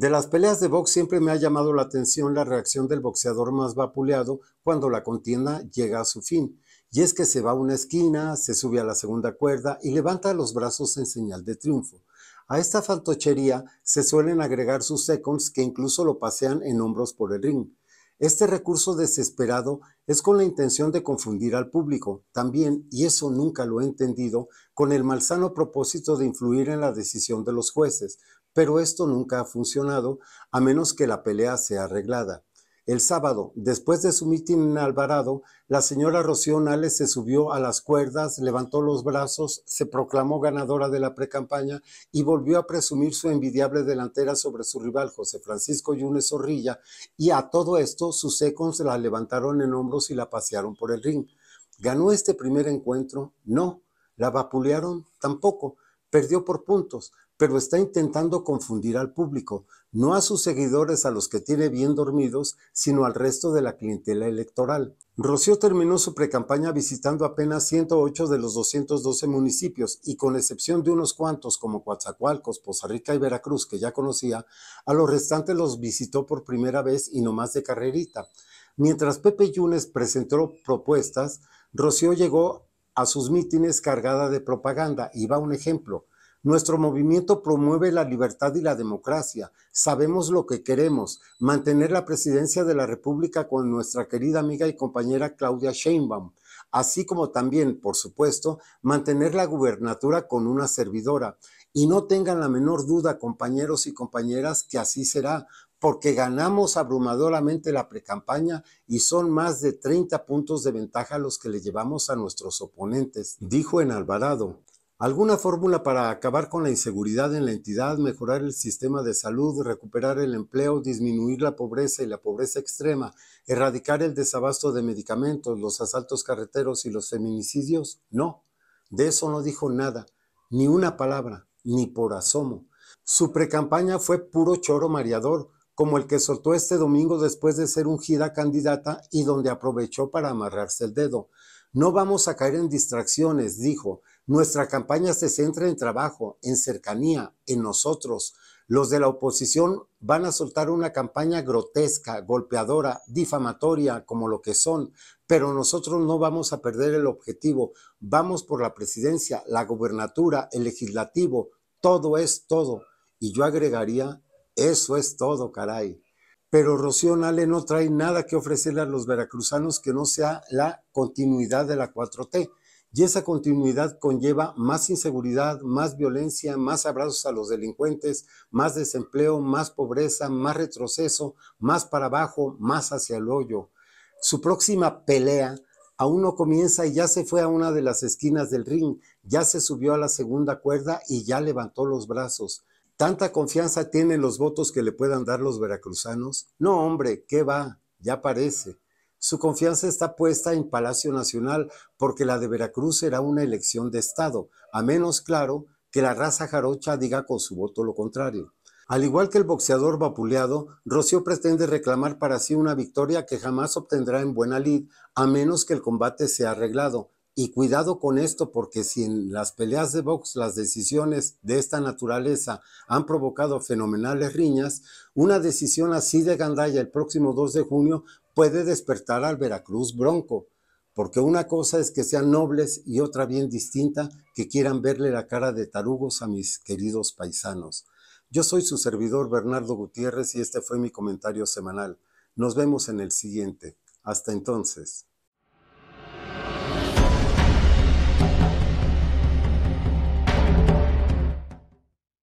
De las peleas de box siempre me ha llamado la atención la reacción del boxeador más vapuleado cuando la contienda llega a su fin. Y es que se va a una esquina, se sube a la segunda cuerda y levanta los brazos en señal de triunfo. A esta fantochería se suelen agregar sus seconds que incluso lo pasean en hombros por el ring. Este recurso desesperado es con la intención de confundir al público, también, y eso nunca lo he entendido, con el malsano propósito de influir en la decisión de los jueces, pero esto nunca ha funcionado a menos que la pelea sea arreglada. El sábado, después de su mitin en Alvarado, la señora Rocío Nales se subió a las cuerdas, levantó los brazos, se proclamó ganadora de la precampaña y volvió a presumir su envidiable delantera sobre su rival José Francisco Yunes Zorrilla. Y a todo esto, sus secos la levantaron en hombros y la pasearon por el ring. ¿Ganó este primer encuentro? No. ¿La vapulearon? Tampoco. Perdió por puntos, pero está intentando confundir al público, no a sus seguidores a los que tiene bien dormidos, sino al resto de la clientela electoral. Rocío terminó su precampaña visitando apenas 108 de los 212 municipios y con excepción de unos cuantos como Coatzacoalcos, Poza Rica y Veracruz que ya conocía, a los restantes los visitó por primera vez y no más de carrerita. Mientras Pepe Yunes presentó propuestas, Rocío llegó a sus mítines cargada de propaganda y va un ejemplo. Nuestro movimiento promueve la libertad y la democracia. Sabemos lo que queremos, mantener la presidencia de la República con nuestra querida amiga y compañera Claudia Sheinbaum, así como también, por supuesto, mantener la gubernatura con una servidora. Y no tengan la menor duda, compañeros y compañeras, que así será, porque ganamos abrumadoramente la precampaña y son más de 30 puntos de ventaja los que le llevamos a nuestros oponentes, dijo en Alvarado. ¿Alguna fórmula para acabar con la inseguridad en la entidad, mejorar el sistema de salud, recuperar el empleo, disminuir la pobreza y la pobreza extrema, erradicar el desabasto de medicamentos, los asaltos carreteros y los feminicidios? No, de eso no dijo nada, ni una palabra, ni por asomo. Su precampaña fue puro choro mareador, como el que soltó este domingo después de ser ungida candidata y donde aprovechó para amarrarse el dedo. No vamos a caer en distracciones, dijo. Nuestra campaña se centra en trabajo, en cercanía, en nosotros. Los de la oposición van a soltar una campaña grotesca, golpeadora, difamatoria, como lo que son, pero nosotros no vamos a perder el objetivo. Vamos por la presidencia, la gobernatura, el legislativo, todo es todo. Y yo agregaría eso es todo, caray. Pero Rocío Nale no trae nada que ofrecerle a los veracruzanos que no sea la continuidad de la 4T. Y esa continuidad conlleva más inseguridad, más violencia, más abrazos a los delincuentes, más desempleo, más pobreza, más retroceso, más para abajo, más hacia el hoyo. Su próxima pelea aún no comienza y ya se fue a una de las esquinas del ring, ya se subió a la segunda cuerda y ya levantó los brazos. ¿Tanta confianza tienen los votos que le puedan dar los veracruzanos? No, hombre, ¿qué va? Ya parece. Su confianza está puesta en Palacio Nacional porque la de Veracruz será una elección de Estado, a menos, claro, que la raza jarocha diga con su voto lo contrario. Al igual que el boxeador vapuleado, Rocío pretende reclamar para sí una victoria que jamás obtendrá en buena lid, a menos que el combate sea arreglado, y cuidado con esto, porque si en las peleas de box las decisiones de esta naturaleza han provocado fenomenales riñas, una decisión así de Gandaya el próximo 2 de junio puede despertar al Veracruz Bronco. Porque una cosa es que sean nobles y otra bien distinta que quieran verle la cara de tarugos a mis queridos paisanos. Yo soy su servidor Bernardo Gutiérrez y este fue mi comentario semanal. Nos vemos en el siguiente. Hasta entonces. Thank you.